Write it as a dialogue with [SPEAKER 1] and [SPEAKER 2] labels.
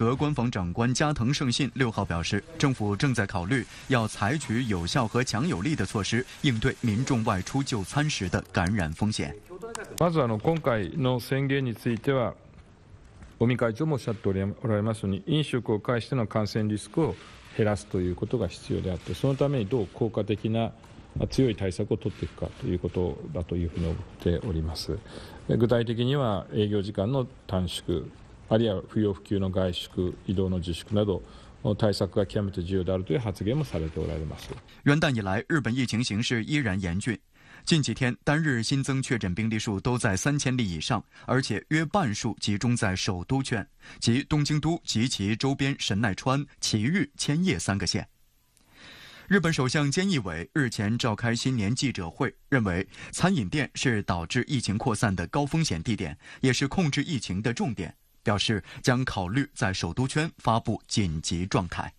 [SPEAKER 1] 德官房长官加藤胜信六号表示，政府正在考虑要采取有效和强有力的措施，应对民众外出就餐时的感染风险。
[SPEAKER 2] まずあの今回の宣言については、尾身会長もおっしゃっておられますように、飲食を介しての感染リスクを減らすということが必要であって、そのためにどう効果的な強い対策を取っていくかということだというふうに思っております。具体的には営業時間の短縮
[SPEAKER 1] 元旦以来，日本疫情形势依然严峻。近几天单日新增确诊病例数都在三千例以上，而且约半数集中在首都圈及东京都及其周边神奈川、埼玉、千叶三个县。日本首相菅义伟日前召开新年记者会，认为餐饮店是导致疫情扩散的高风险地点，也是控制疫情的重点。表示将考虑在首都圈发布紧急状态。